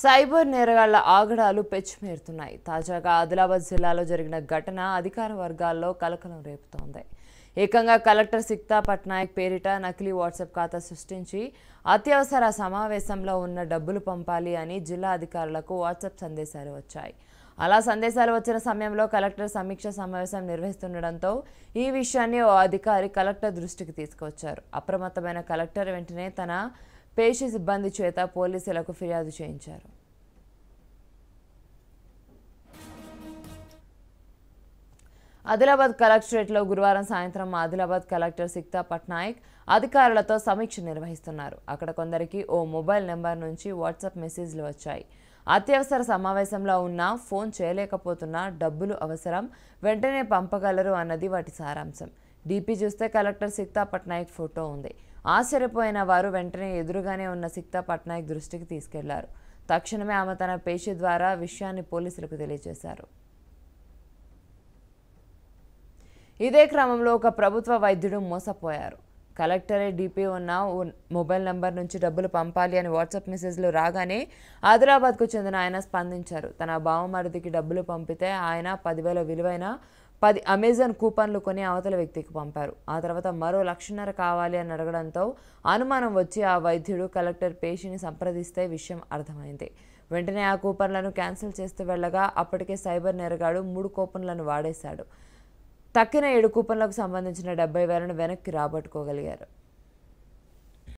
cyber నేరగాళ్ల ఆగడాలు పెచ్చిమేరుతున్నాయి తాజాగా ఆదిలాబాద్ జిల్లాలో జరిగిన ఘటన అధికార వర్గాల్లో కలకలం రేపుతోంది ఏకంగా కలెక్టర్ సిక్తా పట్నాయక్ పేరిట నకిలీ వాట్సాప్ ఖాతా సృష్టించి అత్యవసర సమావేశంలో ఉన్న డబ్బులు పంపాలి అని జిల్లా అధికారులకు వాట్సాప్ సందేశాలు వచ్చాయి అలా సందేశాలు వచ్చిన సమయంలో కలెక్టర్ సమీక్ష సమావేశం నిర్వహిస్తుండడంతో ఈ విషయాన్ని ఓ అధికారి కలెక్టర్ దృష్టికి తీసుకువచ్చారు అప్రమత్తమైన కలెక్టర్ వెంటనే తన పేషి సిబ్బంది చేత పోలీసులకు ఫిర్యాదు చేయించారు ఆదిలాబాద్ కలెక్టరేట్లో గురువారం సాయంత్రం ఆదిలాబాద్ కలెక్టర్ సిక్తా పట్నాయక్ అధికారులతో సమీక్ష నిర్వహిస్తున్నారు అక్కడ కొందరికి ఓ మొబైల్ నెంబర్ నుంచి వాట్సాప్ మెసేజ్లు వచ్చాయి అత్యవసర సమావేశంలో ఉన్న ఫోన్ చేయలేకపోతున్నా డబ్బులు అవసరం వెంటనే పంపగలరు అన్నది వాటి సారాంశం డీపీ చూస్తే కలెక్టర్ సిక్తా పట్నాయక్ ఫోటో ఉంది ఆశ్చర్యపోయిన వారు వెంటనే ఎదురుగానే ఉన్న సిక్తా పట్నాయక్ దృష్టికి తీసుకెళ్లారు తక్షణమే ఆమె తన పేషి ద్వారా విషయాన్ని పోలీసులకు తెలియజేశారు ఇదే క్రమంలో ఒక ప్రభుత్వ వైద్యుడు మోసపోయారు కలెక్టరే డిపి ఉన్న మొబైల్ నంబర్ నుంచి డబ్బులు పంపాలి అని వాట్సాప్ మెసేజ్లు రాగానే ఆదిలాబాద్కు చెందిన ఆయన స్పందించారు తన బావమరిదికి డబ్బులు పంపితే ఆయన పదివేల విలువైన పది అమెజాన్ కూపన్లు కొని అవతల వ్యక్తికి పంపారు ఆ తర్వాత మరో లక్షన్నర కావాలి అని అడగడంతో అనుమానం వచ్చి ఆ వైద్యుడు కలెక్టర్ పేషిని సంప్రదిస్తే విషయం అర్థమైంది వెంటనే ఆ కూపన్లను క్యాన్సిల్ చేస్తూ వెళ్ళగా అప్పటికే సైబర్ నెరగాడు మూడు కూపన్లను వాడేశాడు తక్కిన ఏడు కూపన్లకు సంబంధించిన డెబ్బై వేలను వెనక్కి రాబట్టుకోగలిగారు